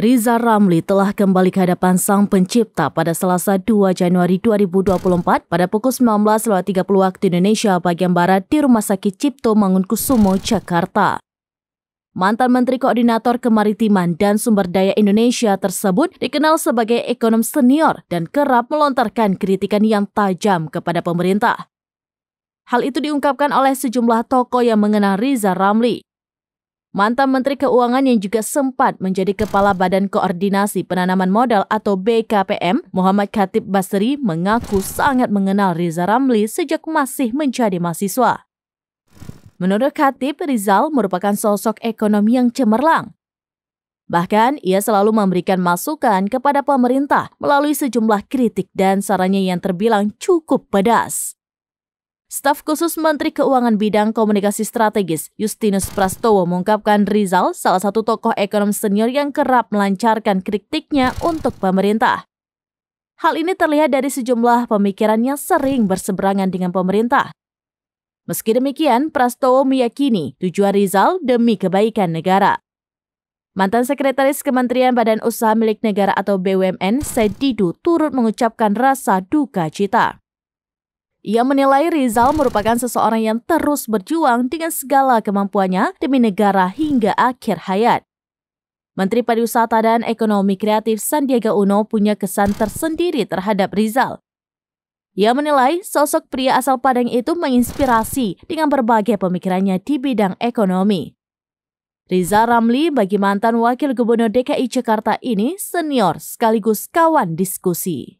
Riza Ramli telah kembali ke hadapan Sang Pencipta pada Selasa 2 Januari 2024 pada pukul 19.30 waktu Indonesia bagian Barat di Rumah Sakit Cipto Mangunkusumo, Jakarta. Mantan Menteri Koordinator Kemaritiman dan Sumber Daya Indonesia tersebut dikenal sebagai ekonom senior dan kerap melontarkan kritikan yang tajam kepada pemerintah. Hal itu diungkapkan oleh sejumlah tokoh yang mengenal Riza Ramli. Mantan Menteri Keuangan yang juga sempat menjadi Kepala Badan Koordinasi Penanaman Modal atau BKPM, Muhammad Khatib Basri mengaku sangat mengenal Riza Ramli sejak masih menjadi mahasiswa. Menurut Khatib, Rizal merupakan sosok ekonomi yang cemerlang. Bahkan, ia selalu memberikan masukan kepada pemerintah melalui sejumlah kritik dan sarannya yang terbilang cukup pedas. Staf khusus Menteri Keuangan Bidang Komunikasi Strategis Justinus Prastowo mengungkapkan Rizal salah satu tokoh ekonom senior yang kerap melancarkan kritiknya untuk pemerintah. Hal ini terlihat dari sejumlah pemikiran yang sering berseberangan dengan pemerintah. Meski demikian, Prastowo meyakini tujuan Rizal demi kebaikan negara. Mantan Sekretaris Kementerian Badan Usaha Milik Negara atau BUMN, Didu, turut mengucapkan rasa duka cita. Ia menilai Rizal merupakan seseorang yang terus berjuang dengan segala kemampuannya demi negara hingga akhir hayat. Menteri Pariwisata dan Ekonomi Kreatif Sandiaga Uno punya kesan tersendiri terhadap Rizal. Ia menilai sosok pria asal Padang itu menginspirasi dengan berbagai pemikirannya di bidang ekonomi. Rizal Ramli bagi mantan Wakil Gubernur DKI Jakarta ini senior sekaligus kawan diskusi.